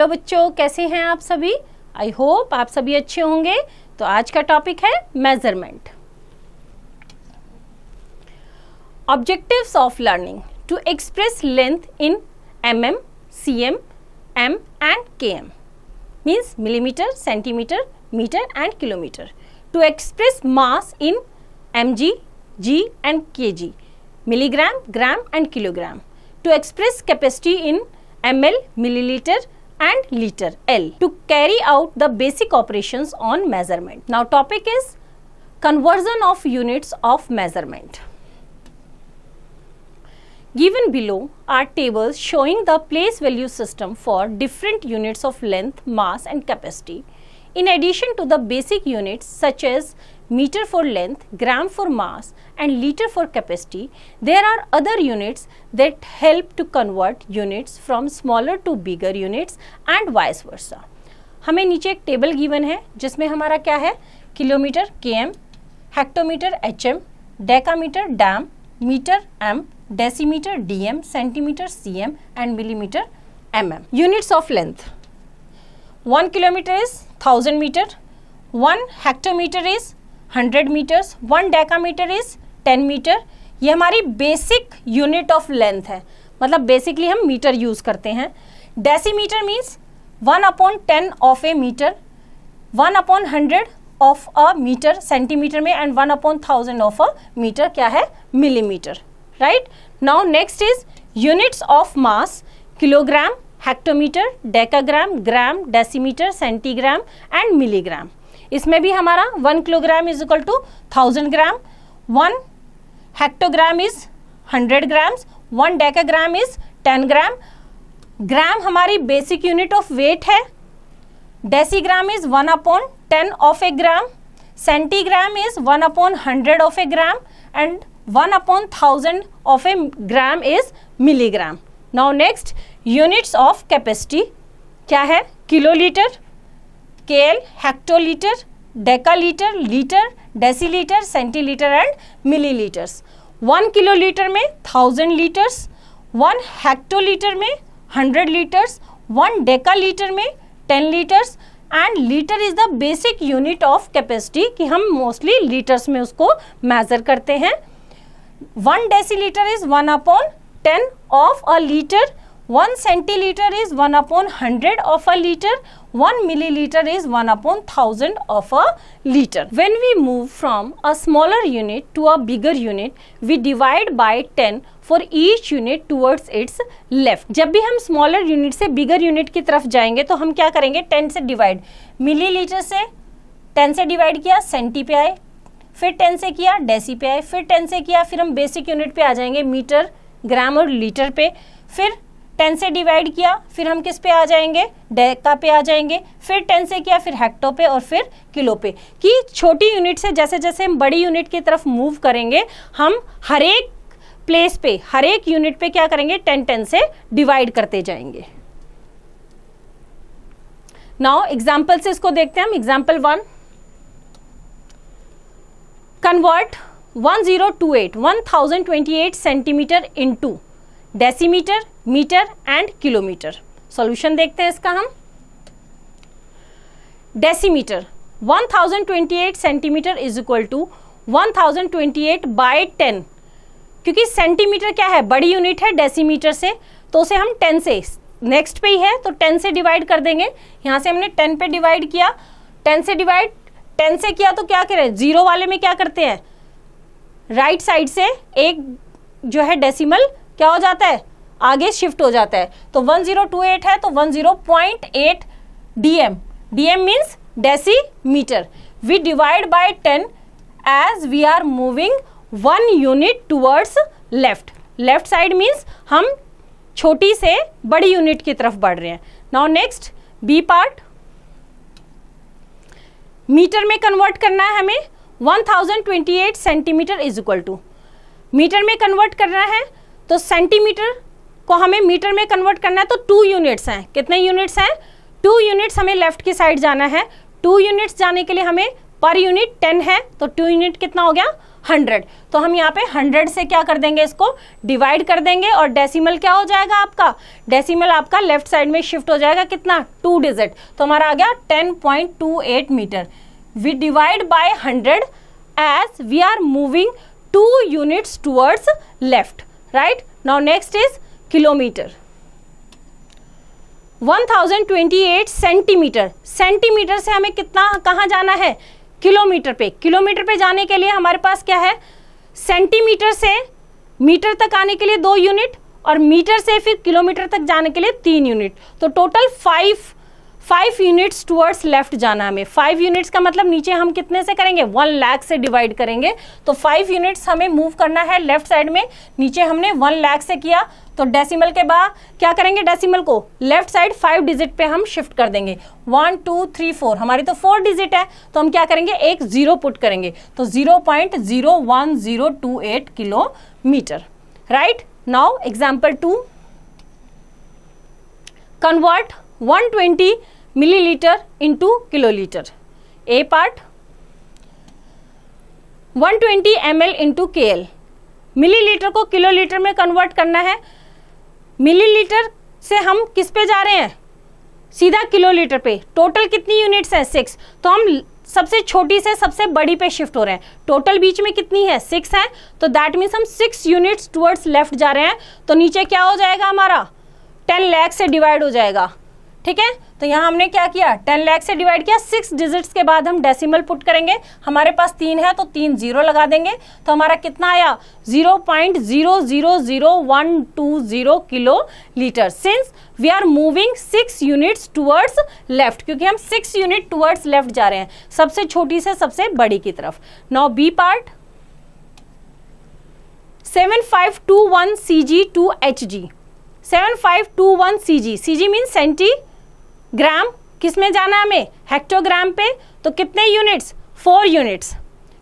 Hello बच्चों कैसे हैं आप सभी आई होप आप सभी अच्छे होंगे तो आज का टॉपिक है measurement objectives of learning to express length in M M C M M and K M means millimetre centimetre metre and kilometre to express mass in M G G and K G milligram gram and kilogram to express capacity in M L millilitre and liter L to carry out the basic operations on measurement. Now topic is conversion of units of measurement. Given below are tables showing the place value system for different units of length, mass and capacity in addition to the basic units such as meter for length, gram for mass and liter for capacity, there are other units that help to convert units from smaller to bigger units and vice versa. हमें नीचे एक table given है जिसमें हमारा क्या है kilometre K M hectometre H M decametre dam metre M decimetre D M centimetre C M and millimetre M M units of length one kilometre is thousand metre one hectometre is hundred metres one decametre is ten metre ये हमारी basic unit of length है मतलब basically हम metre use करते हैं decimetre means one upon ten of a metre one upon hundred of a metre centimetre में and one upon thousand of a metre क्या है millimetre right now next is units of mass kilogram hectometre decagram gram decimetre centigram and milligram इसमें भी हमारा one kilogram is equal to thousand gram one hectogram is hundred grams one decagram is ten gram gram हमारी basic unit of weight है decigram is one upon ten of a gram centigram is one upon hundred of a gram and one upon thousand of a gram is milligram now next units of capacity क्या है kilo litre litre deci litre centi litre and milli litres one kilolitre में thousand litres one hectolitre में hundred litres one deca litre में ten litres and litre is the basic unit of capacity कि हम mostly litres में उसको measure करते हैं one decilitre is one upon ten of a litre one centilitre is one upon hundred of a litre one millilitre is one upon thousand of a litre when we move from a smaller unit to a bigger unit we divide by ten for each unit towards its left जब भी हम smaller unit से bigger unit की तरफ जाएंगे तो हम क्या करेंगे टेन से डिवाइड मिलीलीटर से टेन से डिवाइड किया सेंटी पे आए फिर टेन से किया डेसी पे आए फिर टेन से किया फिर हम बेसिक यूनिट पे आ जाएंगे मीटर ग्राम और लीटर पे फिर टेन से डिवाइड किया फिर हम किस पे आ जाएंगे डेका पे आ जाएंगे फिर टेन से किया फिर हेक्टो पे और फिर किलो पे कि छोटी यूनिट से जैसे जैसे हम बड़ी यूनिट की तरफ मूव करेंगे हम हर एक प्लेस पे हर एक यूनिट पे क्या करेंगे टेन टेन से डिवाइड करते जाएंगे नाउ एग्जाम्पल से इसको देखते हैं हम example one convert 1028 1028 centimetre into decimetre metre and kilometre solution देखते हैं इसका हम decimetre 1028 centimetre is equal to 1028 by 10 क्योंकि सेंटीमीटर क्या है बड़ी यूनिट है डेसीमीटर से तो उसे हम 10 से नेक्स्ट पे ही है तो 10 से डिवाइड कर देंगे यहां से हमने 10 पे डिवाइड किया 10 से डिवाइड 10 से किया तो क्या करें जीरो वाले में क्या करते हैं राइट right साइड से एक जो है डेसीमल क्या हो जाता है आगे शिफ्ट हो जाता है तो 1028 है तो 10.8 DM DM means decimetre we divide by 10 as we are moving one unit towards left left side means हम छोटी से बड़ी यूनिट की तरफ बढ़ रहे हैं now next B part metre में कन्वर्ट करना है हमें 1028 centimetre is equal to metre में कन्वर्ट करना है तो सेंटीमीटर को हमें मीटर में कन्वर्ट करना है तो टू यूनिट्स हैं कितने यूनिट्स हैं टू यूनिट्स हमें लेफ्ट की साइड जाना है टू यूनिट्स जाने के लिए हमें पर यूनिट टेन है तो टू यूनिट कितना हो गया हंड्रेड तो हम यहाँ पे हंड्रेड से क्या कर देंगे इसको डिवाइड कर देंगे और डेसिमल क्या हो जाएगा आपका डेसिमल आपका लेफ्ट साइड में शिफ्ट हो जाएगा कितना टू डिजिट तो हमारा आ गया ten point two eight metre we divide by hundred as we are moving two units towards left right now next is kilometre 1028 centimetre centimetre से हमें कितना कहाँ जाना है किलोमीटर पे किलोमीटर पे जाने के लिए हमारे पास क्या है सेंटीमीटर से मीटर तक आने के लिए दो यूनिट और मीटर से फिर किलोमीटर तक जाने के लिए तीन यूनिट तो total five five units towards left जाना हमें फाइव यूनिट्स का मतलब नीचे हम कितने से करेंगे वन लाख से डिवाइड करेंगे तो फाइव यूनिट्स हमें मूव करना है लेफ्ट साइड में नीचे हमने वन लाख से किया तो डेसिमल के बाद क्या करेंगे डेसिमल को लेफ्ट साइड फाइव डिजिट पे हम शिफ्ट कर देंगे वन टू थ्री फोर हमारी तो फोर डिजिट है तो हम क्या करेंगे एक जीरो पुट करेंगे तो zero point zero one zero two eight kilometre right now example two convert one twenty millilitre into kilolitre A part 120 twenty M L into K L millilitre को kilolitre में कन्वर्ट करना है millilitre से हम किस पे जा रहे हैं सीधा किलोलीटर पे टोटल कितनी यूनिट्स हैं सिक्स तो हम सबसे छोटी से सबसे बड़ी पे शिफ्ट हो रहे हैं टोटल बीच में कितनी है सिक्स है तो दैट मीन्स हम सिक्स यूनिट्स टूवर्ड्स लेफ्ट जा रहे हैं तो नीचे क्या हो जाएगा हमारा टेन लैख से डिवाइड हो जाएगा ठीक है तो यहाँ हमने क्या किया टेन लैख से डिवाइड किया सिक्स डिजिट्स के बाद हम डेसिमल पुट करेंगे हमारे पास तीन है तो तीन जीरो लगा देंगे तो हमारा कितना आया zero point zero zero zero one two zero kilo litre since we are moving six units towards left क्योंकि हम सिक्स यूनिट टूवर्ड्स लेफ्ट जा रहे हैं सबसे छोटी से सबसे बड़ी की तरफ now B part seven five two one C G to H G seven five two one C G C G mean centi gram किस में जाना हमें हेक्टोग्राम पे तो कितने यूनिट्स फोर यूनिट्स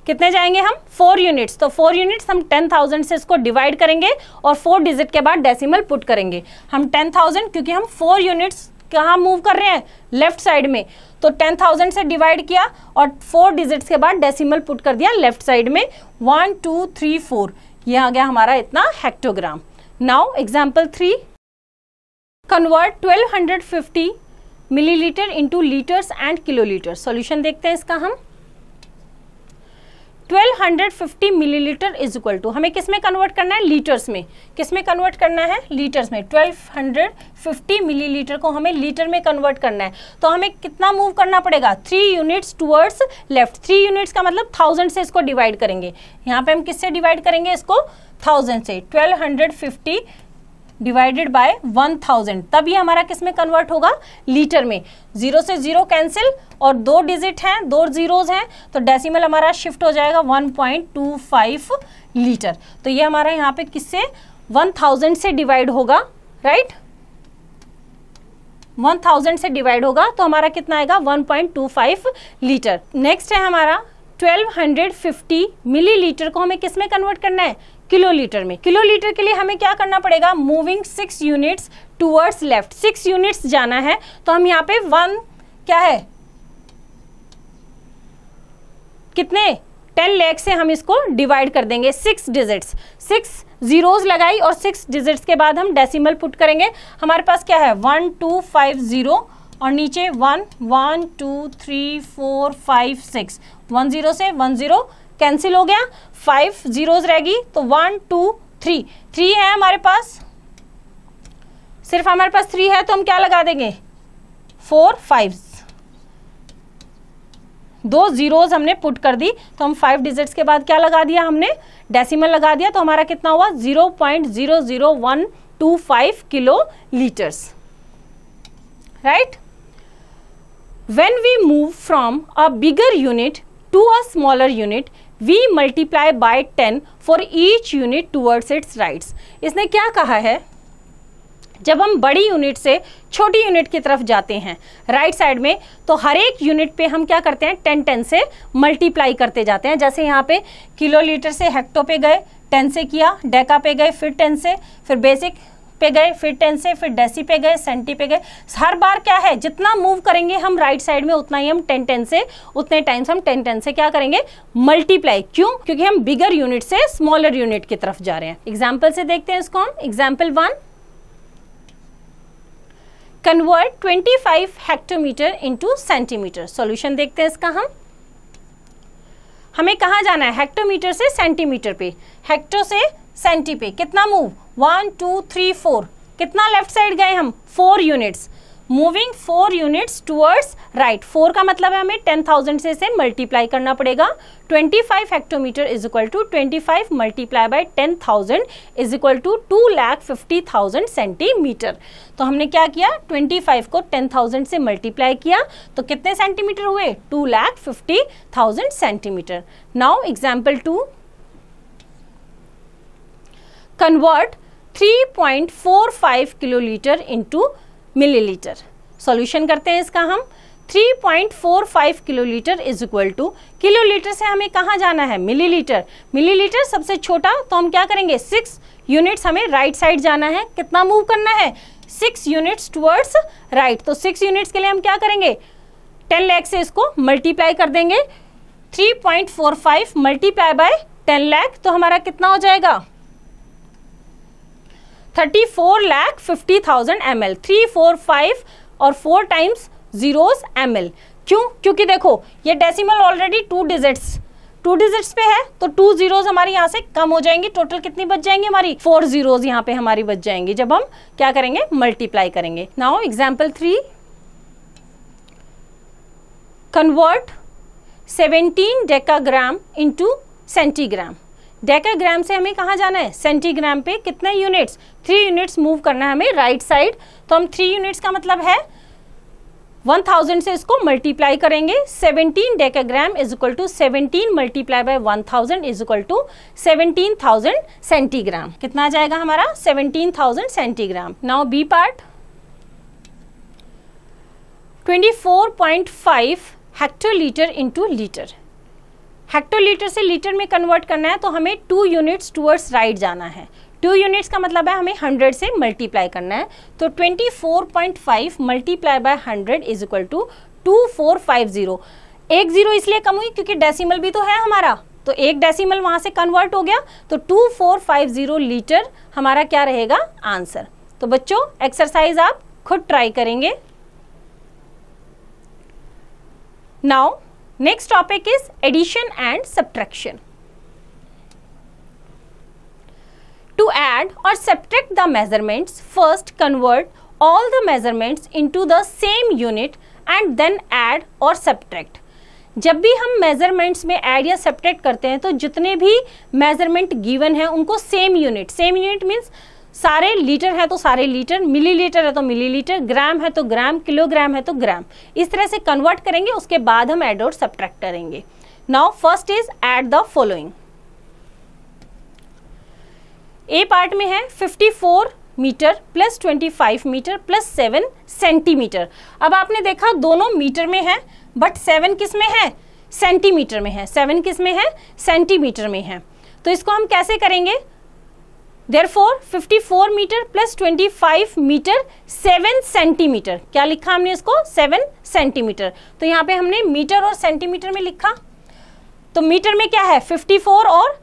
कितने जाएंगे हम फोर यूनिट्स तो फोर यूनिट्स हम टेन थाउजेंड से इसको डिवाइड करेंगे और फोर डिजिट के बाद डेसिमल पुट करेंगे हम टेन थाउजेंड क्योंकि हम फोर यूनिट्स कहाँ मूव कर रहे हैं लेफ्ट साइड में तो टेन थाउजेंड से डिवाइड किया और फोर डिजिट्स के बाद डेसिमल पुट कर दिया लेफ्ट साइड में वन टू थ्री फोर ये आ गया हमारा इतना hectogram now example three convert twelve hundred fifty millilitre into litres and kilolitre solution देखते हैं इसका हम 1250 मिलीलीटर इज इक्वल टू हमें किस में कन्वर्ट करना है लीटर्स में किस में कन्वर्ट करना है लीटर्स में 1250 मिलीलीटर को हमें लीटर में कन्वर्ट करना है तो हमें कितना मूव करना पड़ेगा three units towards left three units का मतलब थाउजेंड से इसको डिवाइड करेंगे यहाँ पे हम किससे डिवाइड करेंगे इसको थाउजेंड से ट्वेल्व डिवाइडेड बाय 1000 तब ये हमारा किस में कन्वर्ट होगा लीटर में जीरो से जीरो कैंसिल और दो डिजिट हैं दो जीरोज हैं तो डेसिमल हमारा शिफ्ट हो जाएगा 1.25 लीटर तो ये हमारा यहाँ पे किससे 1000 से डिवाइड होगा राइट right? 1000 से डिवाइड होगा तो हमारा कितना आएगा 1.25 लीटर नेक्स्ट है हमारा 1250 मिलीलीटर को हमें किस में कन्वर्ट करना है किलोलीटर में किलोलीटर के लिए हमें क्या करना पड़ेगा moving six units towards left six units जाना है तो हम यहाँ पे वन क्या है कितने टेन लैख से हम इसको डिवाइड कर देंगे सिक्स डिजिट्स सिक्स जीरोज लगाई और सिक्स डिजिट्स के बाद हम डेसिमल पुट करेंगे हमारे पास क्या है वन टू फाइव जीरो और नीचे one one two three four five six one zero से वन जीरो कैंसिल हो गया फाइव जीरोज रहेगी तो वन टू थ्री थ्री है हमारे पास सिर्फ हमारे पास थ्री है तो हम क्या लगा देंगे फोर फाइव दो जीरोज हमने पुट कर दी तो हम फाइव डिजिट्स के बाद क्या लगा दिया हमने डेसिमल लगा दिया तो हमारा कितना हुआ zero point zero zero one two five kilo litres right when we move from a bigger unit to a smaller unit we multiply by ten for each unit towards its rights इसने क्या कहा है जब हम बड़ी unit से छोटी unit की तरफ जाते हैं राइट right साइड में तो हर एक यूनिट पे हम क्या करते हैं टेन टेन से मल्टीप्लाई करते जाते हैं जैसे यहाँ पे किलोलीटर से हेक्टो पे गए टेन से किया डेका पे गए फिर टेन से फिर बेसिक पे गए फिर टेन से फिर डेसी पे गए सेंटी पे गए हर बार क्या है जितना मूव करेंगे हम राइट साइड में उतना ही हम टेन टेन से उतने टाइम्स हम टेन टेन से क्या करेंगे मल्टीप्लाई क्यों क्योंकि हम बिगर यूनिट से स्मॉलर यूनिट की तरफ जा रहे हैं एग्जाम्पल से देखते हैं इसको हम example one convert 25 hectometre into centimetre solution देखते हैं इसका हम हमें कहाँ जाना है हेक्टोमीटर से सेंटीमीटर पे हेक्टो से सेंटी पे कितना move one two three four कितना लेफ्ट साइड गए हम four units moving four units towards right four का मतलब है हमें टेन थाउजेंड से इसे मल्टीप्लाई करना पड़ेगा twenty five hectometre is equal to twenty five multiply by ten thousand is equal to two lakh fifty thousand centimetre तो हमने क्या किया ट्वेंटी फाइव को टेन थाउजेंड से मल्टीप्लाई किया तो कितने सेंटीमीटर हुए two lakh fifty thousand centimetre now example two convert 3.45 kilolitre into millilitre solution करते हैं इसका हम 3.45 kilolitre is equal to kilolitre से हमें कहाँ जाना है मिलीलीटर मिलीलीटर सबसे छोटा तो हम क्या करेंगे सिक्स यूनिट्स हमें राइट right साइड जाना है कितना मूव करना है सिक्स यूनिट्स टूवर्ड्स राइट तो सिक्स यूनिट्स के लिए हम क्या करेंगे टेन लैख से इसको मल्टीप्लाई कर देंगे three point four five multiply by ten lakh तो हमारा कितना हो जाएगा thirty four lakh fifty thousand M L three four five और four times zeros M L क्यों क्योंकि देखो ये decimal already two digits two digits पे है तो टू जीरोज हमारे यहाँ से कम हो जाएंगी टोटल कितनी बच जाएंगी हमारी फोर जीरोज यहाँ पे हमारी बच जाएंगी जब हम क्या करेंगे मल्टीप्लाई करेंगे now example three convert seventeen decagram into centigram decagram से हमें कहाँ जाना है सेंटीग्राम पे कितने यूनिट्स थ्री यूनिट्स मूव करना है हमें राइट right साइड तो हम थ्री यूनिट्स का मतलब है 1000 से इसको मल्टीप्लाई करेंगे 17 decagram is equal to 17 multiply by 1000 is equal to 17,000 centigram कितना आ जाएगा हमारा 17,000 centigram now B part 24.5 hectolitre into litre hectolitre से लीटर में कन्वर्ट करना है तो हमें टू यूनिट्स टूवर्ड्स राइट जाना है टू यूनिट्स का मतलब है हमें हंड्रेड से मल्टीप्लाई करना है तो twenty four point five multiply by hundred is equal to two four five zero एक जीरो इसलिए कम हुई क्योंकि डेसिमल भी तो है हमारा तो एक डेसिमल वहां से कन्वर्ट हो गया तो two four five zero litre हमारा क्या रहेगा आंसर तो बच्चों एक्सरसाइज आप खुद ट्राई करेंगे now next topic is addition and subtraction to add और subtract the measurements first convert all the measurements into the same unit and then add और सब्ट्रैक्ट जब भी हम मेजरमेंट्स में एड या सब्ट्रैक्ट करते हैं तो जितने भी मेजरमेंट गिवन है उनको same unit same unit means सारे लीटर है तो सारे लीटर मिलीलीटर है तो मिलीलीटर ग्राम है तो ग्राम किलोग्राम है तो ग्राम इस तरह से कन्वर्ट करेंगे उसके बाद हम एड और सब्ट्रैक्ट करेंगे now first is at the following A part में है 54 metre plus 25 metre plus 7 centimetre अब आपने देखा दोनों मीटर में है बट 7 किस में है सेंटीमीटर में है 7 किस में है सेंटीमीटर में है तो इसको हम कैसे करेंगे therefore 54 metre plus 25 metre 7 centimetre क्या लिखा हमने इसको 7 सेंटीमीटर तो यहाँ पे हमने मीटर और सेंटीमीटर में लिखा तो मीटर में क्या है 54 और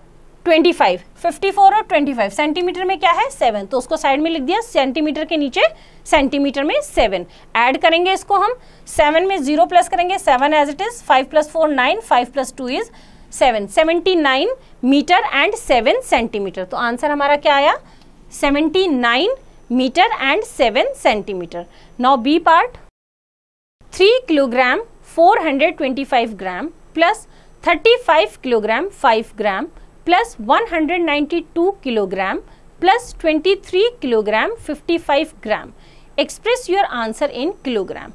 25 54 और 25 सेंटीमीटर में क्या है 7 तो उसको साइड में लिख दिया सेंटीमीटर के नीचे सेंटीमीटर में 7 ऐड करेंगे इसको हम 7 में 0 प्लस करेंगे 7 as it is 5 plus four nine five plus two is seven seventy nine metre and seven centimetre तो आंसर हमारा क्या आया seventy nine metre and seven centimetre now B part three kilogram four hundred twenty five gram plus thirty five kilogram five gram plus one hundred ninety two kilogram plus twenty three kilogram fifty five gram express your answer in kilogram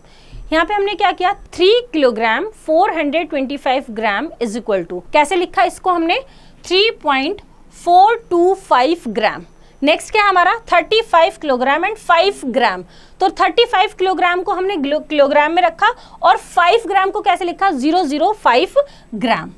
यहाँ पे हमने क्या किया three kilogram four hundred twenty five gram is equal to कैसे लिखा इसको हमने three point four two five gram next क्या हमारा thirty five kilogram and five gram तो थर्टी फाइव किलोग्राम को हमने किलोग्राम में रखा और फाइव ग्राम को कैसे लिखा zero zero five gram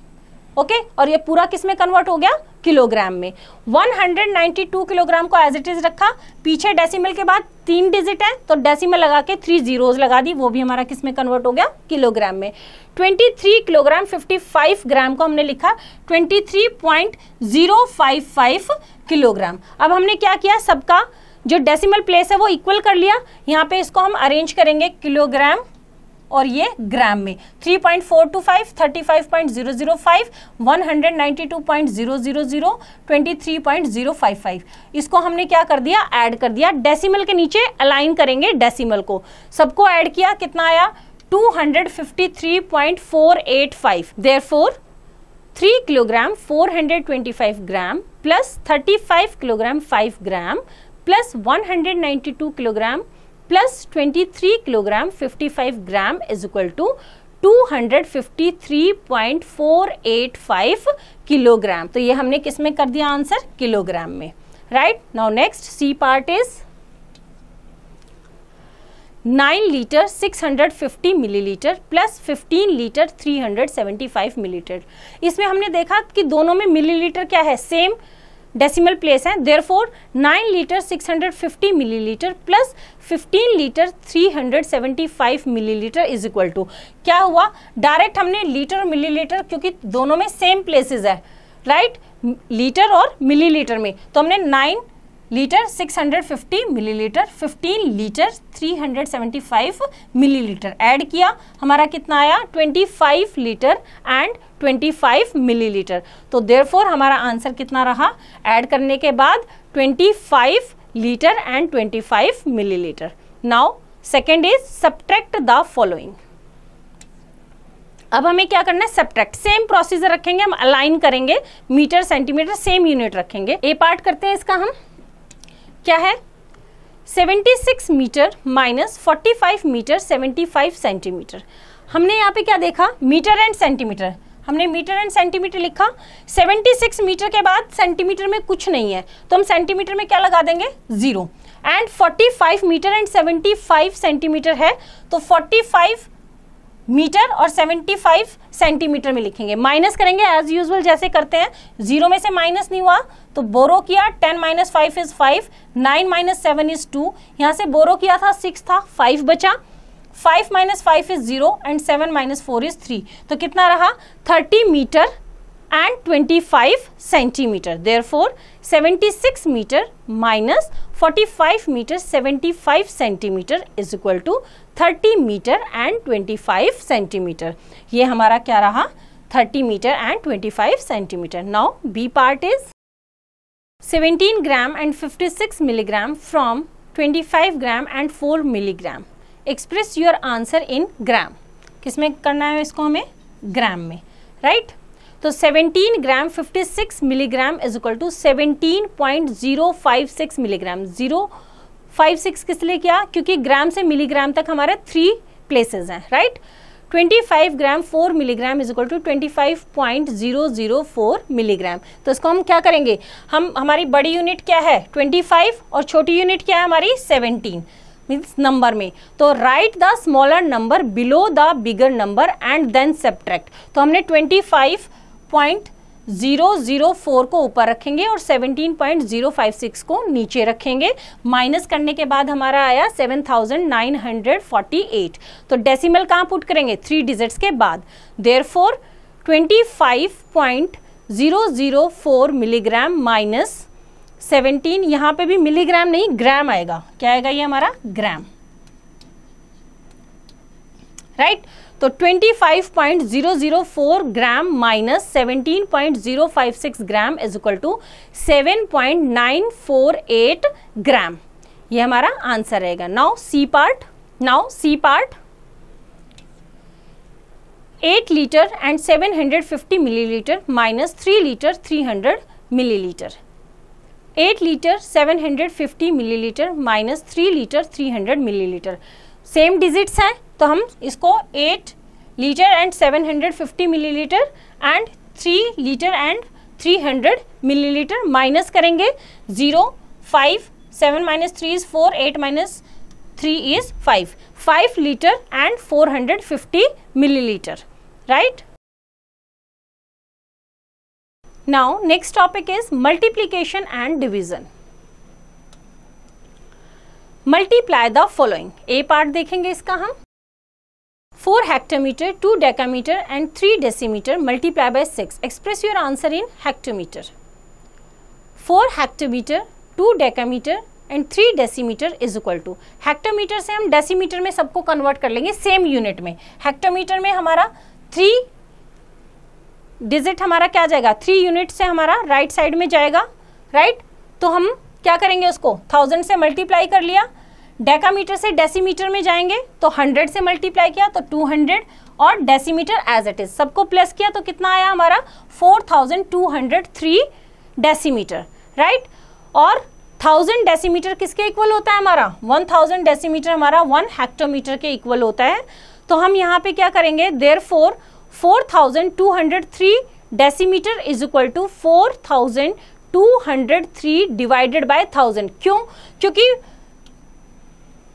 okay okay? और ये पूरा किस में कन्वर्ट हो गया किलोग्राम में 192 किलोग्राम को एज इट इज रखा पीछे डेसिमल के बाद तीन डिजिट है तो डेसिमल लगा के थ्री जीरोज लगा दी वो भी हमारा किस में कन्वर्ट हो गया किलोग्राम में 23 किलोग्राम 55 ग्राम को हमने लिखा 23.055 किलोग्राम अब हमने क्या किया सबका जो डेसिमल प्लेस है वो इक्वल कर लिया यहाँ पे इसको हम अरेंज करेंगे किलोग्राम और ये ग्राम में 3.425 35.005 192.000 23.055 इसको हमने क्या कर दिया ऐड कर दिया डेसिमल के नीचे अलाइन करेंगे डेसिमल को सबको ऐड किया कितना आया 253.485 therefore 3 kilogram 425 gram plus 35 kilogram 5 gram plus 192 kilogram plus 23 kilogram 55 gram is equal to 253.485 kilogram तो ये हमने किस में कर दिया आंसर किलोग्राम में right now next C part is 9 litre 650 millilitre plus 15 litre 375 millilitre इसमें हमने देखा कि दोनों में मिलीलीटर क्या है सेम डेसिमल प्लेस हैं therefore nine litre six hundred fifty millilitre plus fifteen litre three hundred seventy five millilitre is equal to क्या हुआ डायरेक्ट हमने लीटर और मिली लीटर क्योंकि दोनों में सेम प्लेसेज है राइट right? लीटर और मिली लीटर में तो हमने nine litre 650 millilitre 15 litre 375 millilitre add किया हमारा कितना आया 25 लीटर एंड 25 मिलीलीटर तो देयरफॉर हमारा आंसर कितना रहा ऐड करने के बाद 25 litre and 25 millilitre now second is subtract the following अब हमें क्या करना है सब्ट्रैक्ट सेम प्रोसीजर रखेंगे हम अलाइन करेंगे मीटर सेंटीमीटर सेम यूनिट रखेंगे ए पार्ट करते हैं इसका हम क्या है 76 मीटर माइनस 45 मीटर 75 सेंटीमीटर हमने यहाँ पे क्या देखा मीटर एंड सेंटीमीटर हमने मीटर एंड सेंटीमीटर लिखा 76 मीटर के बाद सेंटीमीटर में कुछ नहीं है तो हम सेंटीमीटर में क्या लगा देंगे zero and 45 metre and 75 centimetre है तो 45 मीटर और 75 सेंटीमीटर में लिखेंगे माइनस करेंगे एज यूजल जैसे करते हैं जीरो में से माइनस नहीं हुआ तो बोरो किया 10 minus five is five 9 minus seven is two यहाँ से बोरो किया था सिक्स था फाइव बचा five minus five is zero and 7 minus four is three तो कितना रहा thirty metre and 25 centimeter. Therefore, 76 meter minus 45 meter 75 centimeter is equal to 30 meter and 25 centimeter. ये हमारा क्या रहा 30 meter and 25 centimeter. Now B part is 17 gram and 56 milligram from 25 gram and 4 milligram. Express your answer in gram. किस में करना है इसको हमें ग्राम में राइट right? तो 17 gram 56 milligram is equal to 17.056 milligram 056 किस लिए किया क्योंकि ग्राम से मिलीग्राम तक हमारे थ्री प्लेसेस हैं right 25 gram 4 milligram is equal to 25.004 milligram तो इसको हम क्या करेंगे हम हमारी बड़ी यूनिट क्या है 25 और छोटी यूनिट क्या है हमारी 17 मीन्स नंबर में तो right the smaller number below the bigger number and then subtract तो हमने 25 0.004 को ऊपर रखेंगे और 17.056 को नीचे रखेंगे माइनस करने के बाद हमारा आया 7948 तो डेसिमल कहाँ पुट करेंगे थ्री डिजिट्स के बाद therefore twenty milligram minus 17 यहाँ पे भी मिलीग्राम नहीं ग्राम आएगा क्या आएगा ये हमारा ग्राम राइट right? तो 25.004 gram minus 17.056 gram is equal to 7.948 gram ये हमारा आंसर रहेगा now C part now C part 8 litre and 750 millilitre minus 3 litre 300 millilitre 8 litre 750 millilitre minus 3 litre 300 millilitre same digits हैं तो हम इसको eight litre and seven hundred fifty millilitre and three litre and three hundred millilitre minus करेंगे zero five seven minus three is four eight minus three is five five litre and four hundred fifty millilitre right now next topic is multiplication and division multiply the following A part देखेंगे इसका हम 4 hectometer, 2 decameter and 3 decimeter multiply by 6. Express your answer in hectometer. 4 hectometer, 2 decameter and three decimetre is equal to hectometre से हम decimetre में सबको convert कर लेंगे same unit में हेक्टोमीटर में हमारा थ्री डिजिट हमारा क्या जाएगा थ्री यूनिट से हमारा राइट right साइड में जाएगा राइट right? तो हम क्या करेंगे उसको थाउजेंड से मल्टीप्लाई कर लिया डेकामीटर से डेसीमीटर में जाएंगे तो 100 से मल्टीप्लाई किया तो 200 और डेसीमीटर एज इट इज सबको प्लस किया तो कितना आया हमारा 4203 डेसीमीटर राइट और थाउजेंड डेसीमीटर किसके इक्वल होता है हमारा वन थाउजेंड डेसीमीटर हमारा वन हेक्टोमीटर के इक्वल होता है तो हम यहाँ पे क्या करेंगे therefore four thousand two hundred three decimetre is equal to four thousand two hundred three divided by thousand क्यों क्योंकि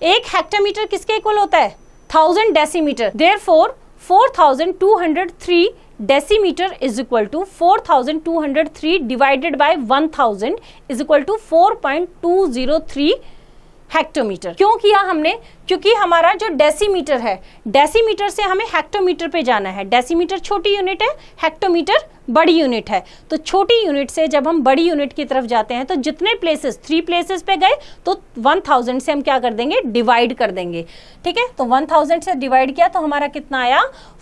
एक हेक्टोमीटर किसके इक्वल होता है thousand decimetre therefore four thousand two hundred three decimetre is equal to four thousand two hundred three divided by one thousand is equal to four point two zero three hectometre क्यों किया हमने क्योंकि हमारा जो decimetre है decimetre से हमें hectometre पे जाना है डेसीमीटर छोटी यूनिट है हेक्टोमीटर बड़ी यूनिट है तो छोटी यूनिट से जब हम बड़ी यूनिट की तरफ जाते हैं तो जितने प्लेसेस थ्री प्लेसेस पे गए तो 1000 से हम क्या कर देंगे डिवाइड कर देंगे ठीक है तो 1000 से डिवाइड किया तो हमारा कितना आया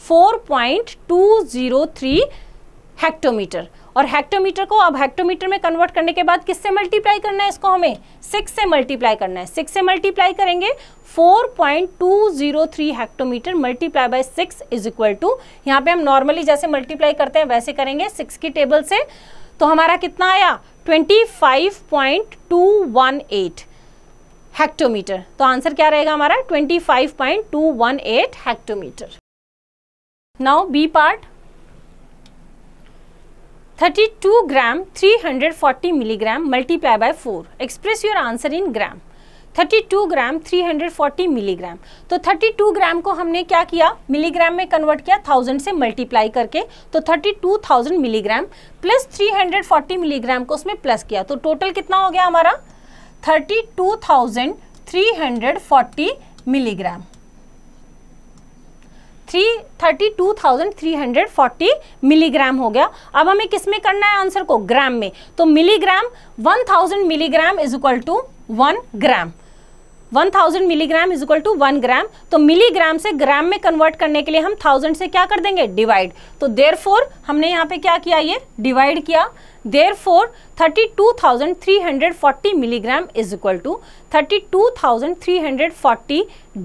4.203 हेक्टोमीटर और हेक्टोमीटर को अब हेक्टोमीटर में कन्वर्ट करने के बाद किससे मल्टीप्लाई करना है इसको हमें सिक्स से मल्टीप्लाई करना है सिक्स से मल्टीप्लाई करेंगे three hectometre multiply by six is equal to यहाँ पे हम नॉर्मली जैसे मल्टीप्लाई करते हैं वैसे करेंगे सिक्स की टेबल से तो हमारा कितना आया एट हेक्टोमीटर तो आंसर क्या रहेगा हमारा eight hectometre now B part thirty two gram three hundred forty milligram multiply by four express your answer in gram thirty two gram three hundred forty milligram तो थर्टी टू ग्राम को हमने क्या किया milligram में convert किया thousand से multiply करके तो thirty two thousand milligram plus three hundred forty milligram को उसमें प्लस किया तो टोटल कितना हो गया हमारा thirty two thousand three hundred forty milligram three thirty two thousand three hundred forty milligram हो गया अब हमें किस में करना है आंसर को ग्राम में तो milligram one thousand milligram is equal to one gram one thousand milligram is equal to one gram तो मिलीग्राम से ग्राम में कन्वर्ट करने के लिए हम थाउजेंड से क्या कर देंगे डिवाइड तो देर हमने यहाँ पे क्या किया ये डिवाइड किया therefore 32340 milligram is equal to 32340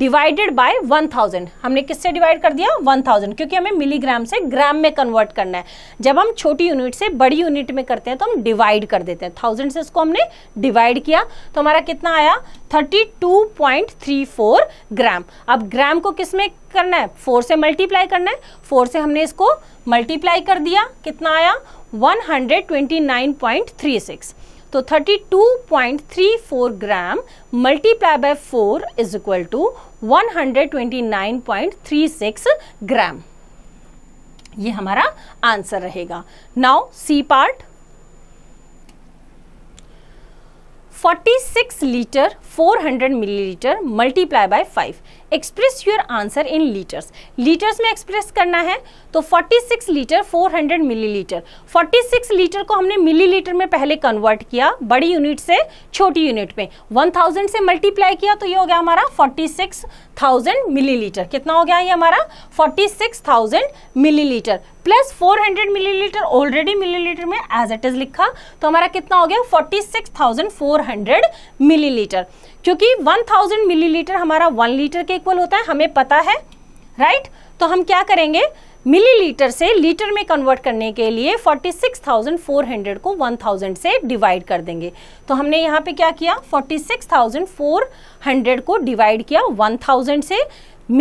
divided by 1000 हमने किससे डिवाइड कर दिया 1000 क्योंकि हमें मिलीग्राम से ग्राम में कन्वर्ट करना है जब हम छोटी यूनिट से बड़ी यूनिट में करते हैं तो हम डिवाइड कर देते हैं थाउजेंड से इसको हमने डिवाइड किया तो हमारा कितना आया 32.34 ग्राम अब ग्राम को किस में करना है फोर से मल्टीप्लाई करना है फोर से हमने इसको मल्टीप्लाई कर दिया कितना आया 129.36 तो 32.34 gram multiply by 4 is equal to 129.36 gram ये हमारा आंसर रहेगा now C part 46 litre 400 millilitre multiply by 5 express your answer in litres litres में एक्सप्रेस करना है तो 46 लीटर 400 मिलीलीटर 46 लीटर को हमने मिलीलीटर में पहले कन्वर्ट किया बड़ी यूनिट से छोटी यूनिट में 1000 से मल्टीप्लाई किया तो ये हो गया हमारा 46,000 मिलीलीटर कितना हो गया ये हमारा 46,000 millilitre plus 400 millilitre already millilitre में एज इट इज लिखा तो हमारा कितना हो गया 46,400 मिलीलीटर क्योंकि 1000 मिलीलीटर हमारा 1 लीटर के इक्वल होता है हमें पता है राइट तो हम क्या करेंगे मिलीलीटर से लीटर में कन्वर्ट करने के लिए 46,400 को 1,000 से डिवाइड कर देंगे तो हमने यहाँ पे क्या किया 46,400 को डिवाइड किया 1,000 से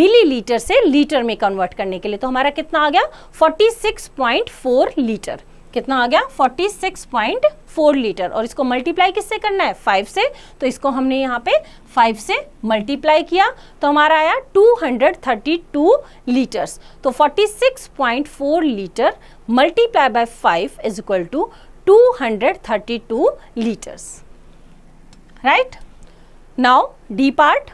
मिलीलीटर से लीटर में कन्वर्ट करने के लिए तो हमारा कितना आ गया 46.4 लीटर कितना आ गया 46.4 लीटर और इसको मल्टीप्लाई किससे करना है 5 से तो इसको हमने यहाँ पे 5 से मल्टीप्लाई किया तो हमारा आया 232 लीटर्स तो 46.4 litre multiply by 5 is equal to 232 litres right now D part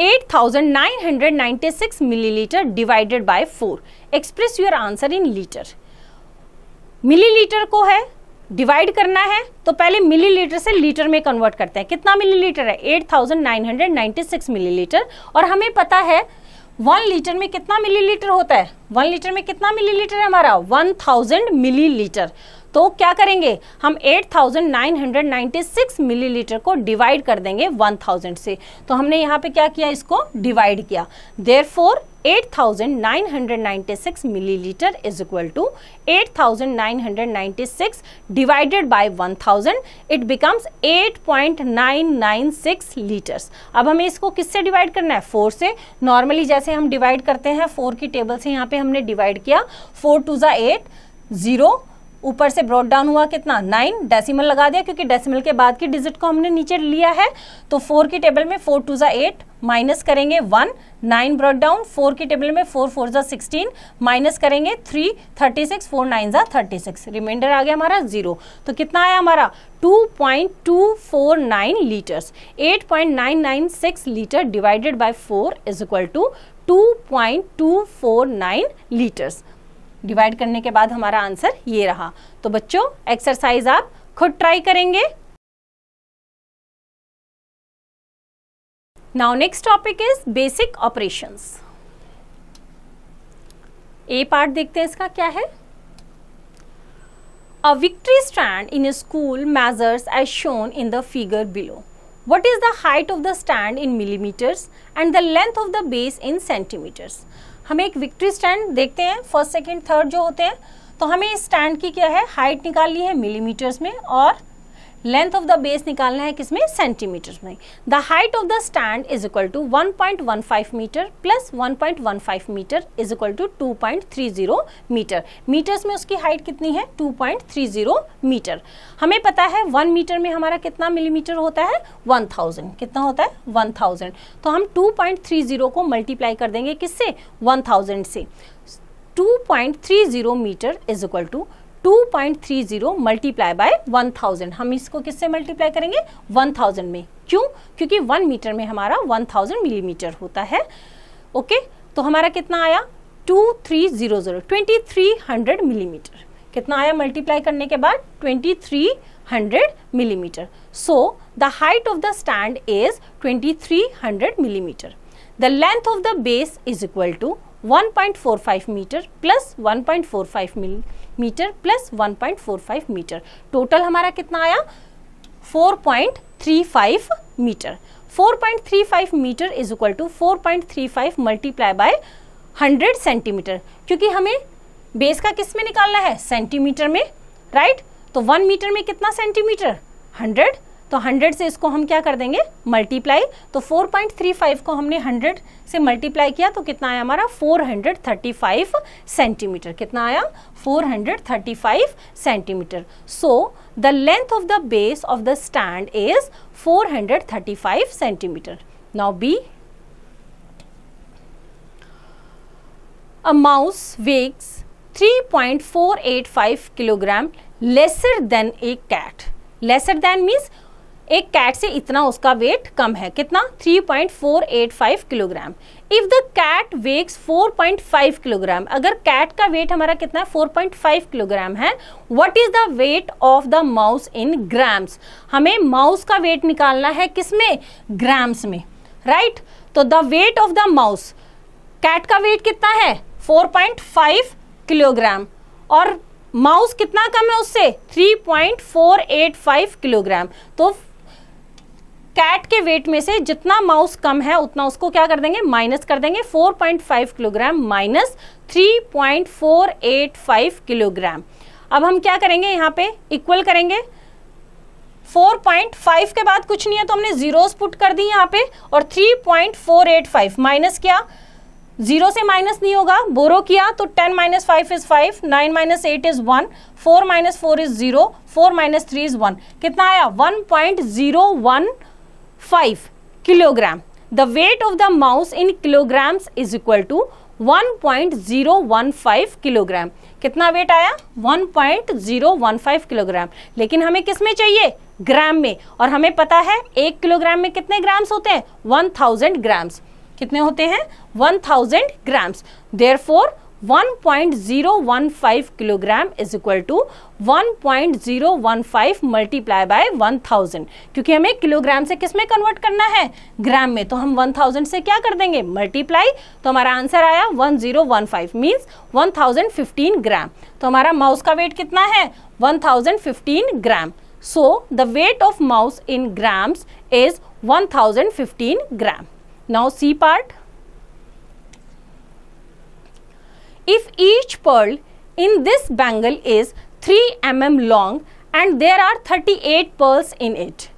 8,996 millilitre divided by 4. Express your answer in litre millilitre को है डिवाइड करना है तो पहले मिलीलीटर से लीटर में कन्वर्ट करते हैं कितना मिलीलीटर है 8,996 मिलीलीटर और हमें पता है वन लीटर में कितना मिलीलीटर होता है वन लीटर में कितना मिलीलीटर है हमारा वन 1000 मिलीलीटर तो क्या करेंगे हम 8996 मिलीलीटर को डिवाइड कर देंगे 1000 से तो हमने यहाँ पे क्या किया इसको डिवाइड किया therefore 8996 millilitre is equal to 8996 divided by 1000 it becomes 8.996 litres अब हमें इसको किससे डिवाइड करना है फोर से नॉर्मली जैसे हम डिवाइड करते हैं फोर की टेबल से यहाँ पे हमने डिवाइड किया फोर टू ज़ा एट ज़ीरो ऊपर से ब्रॉड डाउन हुआ कितना नाइन डेसिमल लगा दिया क्योंकि डेसिमल के बाद की डिजिट को हमने नीचे लिया है तो फोर की टेबल में फोर टू ज़ा एट माइनस करेंगे one nine brought down four की टेबल में फोर फोर ज़ा सिक्सटीन माइनस करेंगे three thirty six four nine ज़ा थर्टी सिक्स रिमाइंडर आ गया हमारा जीरो तो कितना आया हमारा two point two four nine litres eight point nine nine six litre divided by four is equal to two point two four nine litres divide करने के बाद हमारा आंसर ये रहा तो बच्चों एक्सरसाइज आप खुद ट्राई करेंगे now next topic is basic operations A part देखते हैं इसका क्या है a victory stand in school measures as shown in the figure below what is the height of the stand in millimetres and the length of the base in centimetres हमें एक victory stand देखते हैं first second third जो होते हैं तो हमें इस स्टैंड की क्या है हाइट निकालनी है मिलीमीटर्स में और लेंथ ऑफ द बेस निकालना है किसमें सेंटीमीटर में the height of the stand is equal to 1.15 metre plus 1.15 metre is equal to 2.30 metre metres में उसकी हाइट कितनी है 2.30 मीटर हमें पता है वन मीटर में हमारा कितना मिलीमीटर होता है 1000 कितना होता है 1000 तो हम 2.30 को मल्टीप्लाई कर देंगे किससे 1000 से 2.30 metre is equal to 2.30 multiply by 1000 हम इसको किससे मल्टीप्लाई करेंगे 1000 में क्यों क्योंकि 1 मीटर में हमारा 1000 मिलीमीटर mm होता है ओके okay? तो हमारा कितना आया 2300 2300 मिलीमीटर mm. कितना आया मल्टीप्लाई करने के बाद 2300 millimetre so the height of the stand is 2300 millimetre the length of the base is equal to 1.45 metre plus 1.45 millimetre plus 1.45 metre total हमारा कितना आया 4.35 metre 4.35 metre is equal to 4.35 multiply by 100 centimetre क्योंकि हमें base का किस में निकालना है सेंटीमीटर में राइट तो वन मीटर में कितना सेंटीमीटर हंड्रेड तो 100 से इसको हम क्या कर देंगे मल्टीप्लाई तो 4.35 को हमने 100 से मल्टीप्लाई किया तो कितना आया हमारा 435 सेंटीमीटर कितना आया 435 centimeter. So, the length of the base of the stand is 435 centimeter. Now, B. A mouse weighs 3.485 kilogram lesser than a cat. Lesser than means एक कैट से इतना उसका वेट कम है कितना 3.485 kilogram if the cat weighs 4.5 kilogram अगर cat का weight हमारा कितना है 4.5 किलोग्राम है what is the weight of the mouse in grams हमें माउस का वेट निकालना है किसमें ग्राम्स में राइट right? तो the weight of the mouse cat का वेट कितना है 4.5 किलोग्राम और माउस कितना कम है उससे 3.485 किलोग्राम तो कैट के वेट में से जितना माउस कम है उतना उसको क्या कर देंगे माइनस कर देंगे 4.5 किलोग्राम माइनस 3.485 किलोग्राम अब हम क्या करेंगे यहाँ पे इक्वल करेंगे 4.5 के बाद कुछ नहीं है तो हमने जीरोस पुट कर दी यहाँ पे और 3.485 माइनस किया जीरो से माइनस नहीं होगा बोरो किया तो 10 minus five is five nine minus eight is one four minus four is zero four minus three is one कितना आया 1.01 of the mouse in kilogram is equal to one point zero one 1.015 kilogram कितना weight आया 1.015 kilogram लेकिन हमें किस में चाहिए ग्राम में और हमें पता है एक किलोग्राम में कितने ग्राम्स होते हैं 1000 ग्राम्स कितने होते हैं 1000 grams therefore 1.015 kilogram is equal to 1.015 multiply by 1000 क्योंकि हमें किलोग्राम से किस में कन्वर्ट करना है ग्राम में तो हम 1000 से क्या कर देंगे मल्टीप्लाई तो हमारा आंसर आया 1015 मींस 1015 ग्राम तो हमारा माउस का वेट कितना है 1015 gram so the weight of mouse in grams is 1015 gram now C part If each pearl in this bangle is 3 mm long and there are 38 pearls in it.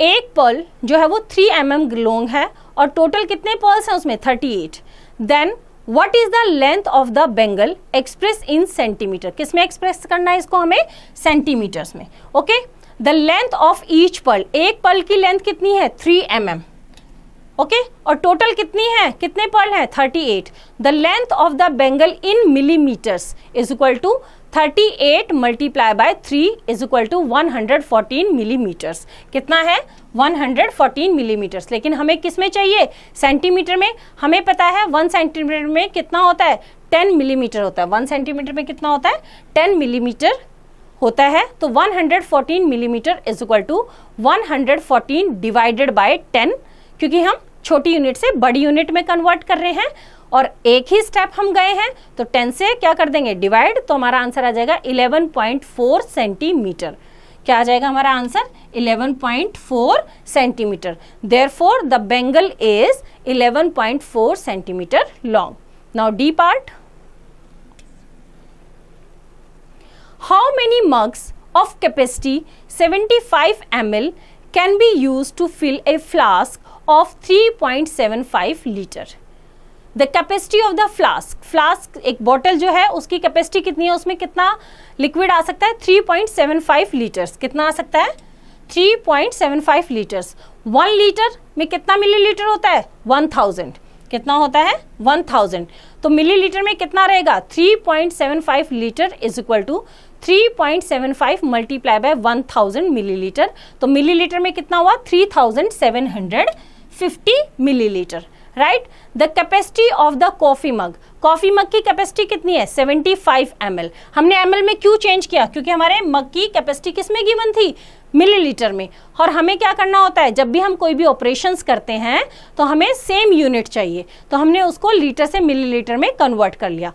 एक pearl जो है वो 3 M M long है और total कितने pearls हैं उसमें 38. Then what is the length of the bangle express in centimetre किसमें एक्सप्रेस करना है इसको हमें सेंटीमीटर्स में okay the length of each pearl एक पर्ल की लेंथ कितनी है 3 एम mm. Okay okay? और टोटल कितनी है कितने पर्ल हैं 38 the length of the bangle in millimetres is equal to 38 eight multiply by three is equal to one hundred fourteen millimetres कितना है 114 मिलीमीटर्स लेकिन हमें किस में चाहिए सेंटीमीटर में हमें पता है वन सेंटीमीटर में कितना होता है 10 मिलीमीटर होता है वन सेंटीमीटर में कितना होता है 10 मिलीमीटर mm होता है तो 114 millimetre is equal to 114 divided by 10 क्योंकि हम छोटी यूनिट से बड़ी यूनिट में कन्वर्ट कर रहे हैं और एक ही स्टेप हम गए हैं तो टेन से क्या कर देंगे डिवाइड तो हमारा आंसर आ जाएगा 11.4 सेंटीमीटर क्या आ जाएगा हमारा answer 11.4 centimetre therefore the bangle is 11.4 centimetre long now D part how of capacity seventy five 75 L can be use to fill a flask of 3.75 litre the capacity of the flask flask एक bottle जो है उसकी capacity कितनी है उसमें कितना liquid आ सकता है 3.75 लीटर्स कितना आ सकता है 3.75 लीटर्स वन लीटर में कितना मिलीलीटर होता है 1000 कितना होता है 1000 तो मिलीलीटर में कितना रहेगा 3.75 litre is equal to 3.75 multiply by 1000 millilitre तो मिलीलीटर में कितना हुआ 3700 50 millilitre right the capacity of the coffee mug coffee mug की कैपेसिटी कितनी है 75 फाइव हमने एम में क्यों चेंज किया क्योंकि हमारे मग की कैपेसिटी किसमें गिवन थी मिलीलीटर में और हमें क्या करना होता है जब भी हम कोई भी ऑपरेशंस करते हैं तो हमें सेम यूनिट चाहिए तो हमने उसको लीटर से मिलीलीटर में कन्वर्ट कर लिया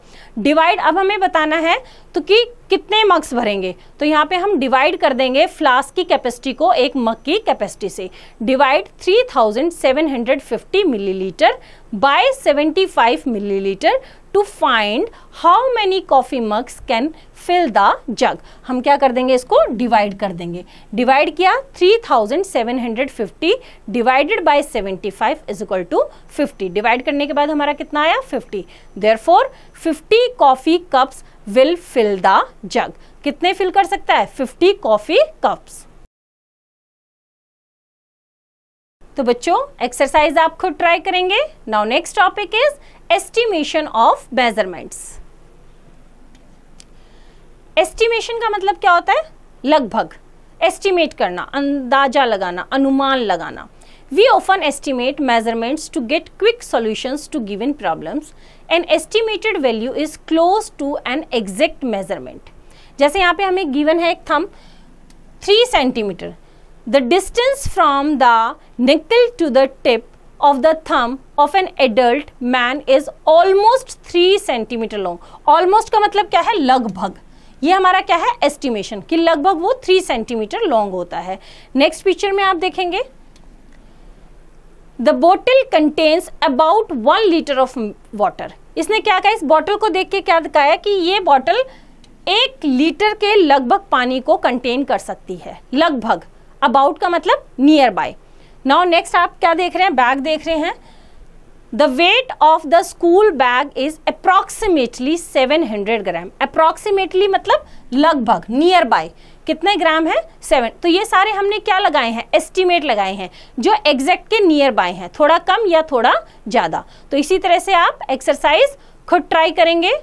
डिवाइड अब हमें बताना है तो कि कितने मग्स भरेंगे तो यहाँ पे हम डिवाइड कर देंगे फ्लास्क की कैपेसिटी को एक मग की कैपेसिटी से divide 3750 millilitre by 75 millilitre to find how many coffee mugs can fill the jug हम क्या कर देंगे इसको डिवाइड कर देंगे डिवाइड किया 3750 divided by 75 is equal to 50 divide करने के बाद हमारा कितना आया 50 therefore fifty coffee cups will fill the jug कितने फिल कर सकता है 50 कॉफ़ी कप्स तो बच्चों एक्सरसाइज आप खुद ट्राई करेंगे now next topic is estimation of measurements estimation का मतलब क्या होता है लगभग एस्टिमेट करना अंदाजा लगाना अनुमान लगाना we often estimate measurements to get quick quick to give in problem an estimated value is close to an exact measurement जैसे यहाँ पे हमें गिवन है एक thumb three centimetre the distance from the knuckle to the tip of the thumb of an adult man is almost three centimetre long almost का मतलब क्या है लगभग ये हमारा क्या है एस्टिमेशन कि लगभग वो थ्री सेंटीमीटर लॉन्ग होता है नेक्स्ट पिक्चर में आप देखेंगे the bottle contains about one litre of water इसने क्या कहा इस बॉटल को देख के क्या कहा कि ये बॉटल एक लीटर के लगभग पानी को कंटेन कर सकती है लगभग अबाउट का मतलब नियर बाय नाउ नेक्स्ट आप क्या देख रहे हैं बैग देख रहे हैं the weight of the school bag is approximately 700 gram approximately मतलब लगभग नियर बाय कितने ग्राम है सेवन तो ये सारे हमने क्या लगाए हैं एस्टिमेट लगाए हैं जो एग्जैक्ट के नियर बाय हैं थोड़ा कम या थोड़ा ज़्यादा तो इसी तरह से आप एक्सरसाइज खुद ट्राई करेंगे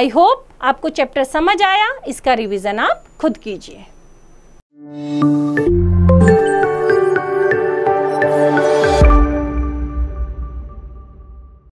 आई होप आपको चैप्टर समझ आया इसका रिविज़न आप खुद कीजिए